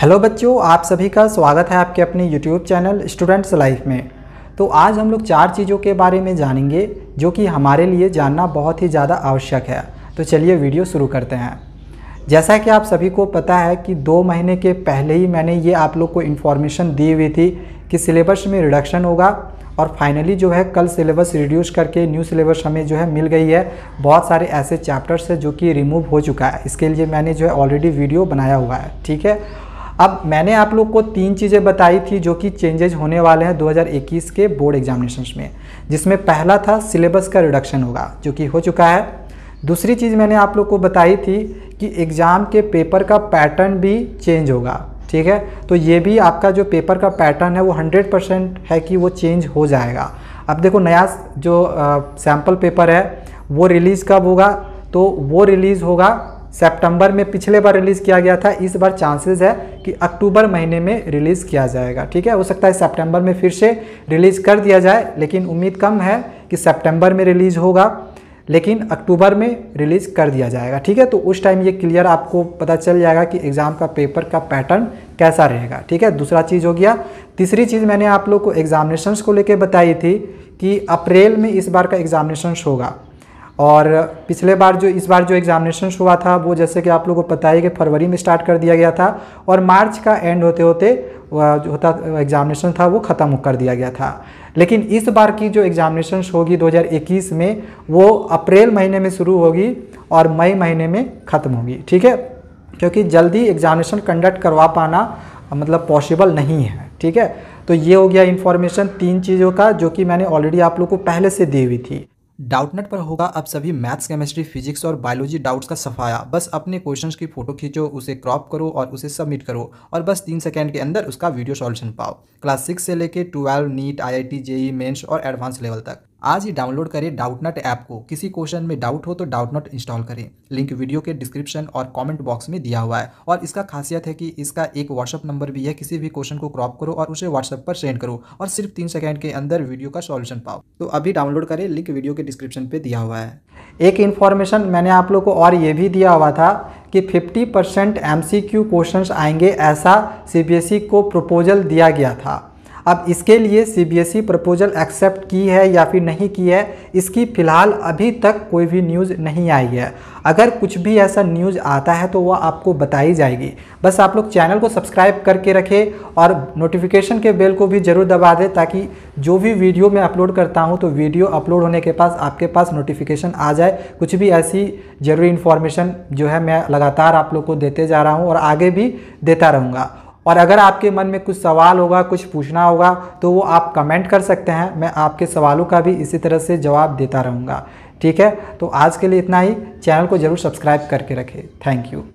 hello बच्चों आप सभी का स्वागत है आपके अपने यूट्यूब चैनल स्टूडेंट्स लाइफ में तो आज हम लोग चार चीज़ों के बारे में जानेंगे जो कि हमारे लिए जानना बहुत ही ज़्यादा आवश्यक है तो चलिए वीडियो शुरू करते हैं जैसा कि आप सभी को पता है कि दो महीने के पहले ही मैंने ये आप लोग को इन्फॉर्मेशन दी हुई थी कि सिलेबस में रिडक्शन होगा और फाइनली जो है कल सिलेबस रिड्यूस करके न्यू सिलेबस हमें जो है मिल गई है बहुत सारे ऐसे चैप्टर्स है जो कि रिमूव हो चुका है इसके लिए मैंने जो है ऑलरेडी वीडियो बनाया हुआ है ठीक है अब मैंने आप लोग को तीन चीज़ें बताई थी जो कि चेंजेज होने वाले हैं 2021 के बोर्ड एग्जामिनेशन में जिसमें पहला था सिलेबस का रिडक्शन होगा जो कि हो चुका है दूसरी चीज़ मैंने आप लोग को बताई थी कि एग्ज़ाम के पेपर का पैटर्न भी चेंज होगा ठीक है तो ये भी आपका जो पेपर का पैटर्न है वो हंड्रेड परसेंट है कि वो चेंज हो जाएगा अब देखो नया जो सैम्पल पेपर है वो रिलीज़ कब होगा तो वो रिलीज़ होगा सेप्टेम्बर में पिछले बार रिलीज़ किया गया था इस बार चांसेस है कि अक्टूबर महीने में रिलीज़ किया जाएगा ठीक है हो सकता है सेप्टेम्बर में फिर से रिलीज़ कर दिया जाए लेकिन उम्मीद कम है कि सेप्टेम्बर में रिलीज़ होगा लेकिन अक्टूबर में रिलीज़ कर दिया जाएगा ठीक है तो उस टाइम ये क्लियर आपको पता चल जाएगा कि एग्ज़ाम का पेपर का पैटर्न कैसा रहेगा ठीक है दूसरा चीज़ हो गया तीसरी चीज़ मैंने आप लोग को एग्जामिनेशंस को लेकर बताई थी कि अप्रैल में इस बार का एग्जामिनेशंस होगा और पिछले बार जो इस बार जो एग्जामिनेशन हुआ था वो जैसे कि आप लोगों को पता है कि फरवरी में स्टार्ट कर दिया गया था और मार्च का एंड होते होते जो होता एग्जामिनेशन था वो ख़त्म कर दिया गया था लेकिन इस बार की जो एग्जामिनेशन होगी 2021 में वो अप्रैल महीने में शुरू होगी और मई महीने में ख़त्म होगी ठीक है क्योंकि जल्दी एग्जामिनेशन कंडक्ट करवा पाना मतलब पॉसिबल नहीं है ठीक है तो ये हो गया इन्फॉर्मेशन तीन चीज़ों का जो कि मैंने ऑलरेडी आप लोग को पहले से दी हुई थी डाउटनेट पर होगा अब सभी मैथ्स केमिस्ट्री फिजिक्स और बायोलॉजी डाउट्स का सफाया बस अपने क्वेश्चंस की फ़ोटो खींचो उसे क्रॉप करो और उसे सबमिट करो और बस तीन सेकंड के अंदर उसका वीडियो सॉल्यूशन पाओ क्लास सिक्स से लेकर twelve NEET I I T JEE mains और एडवांस लेवल तक आज ही डाउनलोड करें डाउटनट ऐप को किसी क्वेश्चन में डाउट हो तो डाउटनट इंस्टॉल करें लिंक वीडियो के डिस्क्रिप्शन और कमेंट बॉक्स में दिया हुआ है और इसका खासियत है कि इसका एक व्हाट्सअप नंबर भी है किसी भी क्वेश्चन को क्रॉप करो और उसे व्हाट्सअप पर सेंड करो और सिर्फ तीन सेकेंड के अंदर वीडियो का सॉल्यूशन पाओ तो अभी डाउनलोड करें लिंक वीडियो के डिस्क्रिप्शन पर दिया हुआ है एक इन्फॉर्मेशन मैंने आप लोग को और ये भी दिया हुआ था कि 50% परसेंट क्वेश्चंस आएंगे ऐसा सी e को प्रपोजल दिया गया था अब इसके लिए सीबीएसई प्रपोजल एक्सेप्ट की है या फिर नहीं की है इसकी फ़िलहाल अभी तक कोई भी न्यूज़ नहीं आई है अगर कुछ भी ऐसा न्यूज़ आता है तो वह आपको बताई जाएगी बस आप लोग चैनल को सब्सक्राइब करके रखें और नोटिफिकेशन के बेल को भी ज़रूर दबा दें ताकि जो भी वीडियो मैं अपलोड करता हूँ तो वीडियो अपलोड होने के पास आपके पास नोटिफिकेशन आ जाए कुछ भी ऐसी ज़रूरी इन्फॉर्मेशन जो है मैं लगातार आप लोग को देते जा रहा हूँ और आगे भी देता रहूँगा और अगर आपके मन में कुछ सवाल होगा कुछ पूछना होगा तो वो आप कमेंट कर सकते हैं मैं आपके सवालों का भी इसी तरह से जवाब देता रहूँगा ठीक है तो आज के लिए इतना ही चैनल को ज़रूर सब्सक्राइब करके रखें थैंक यू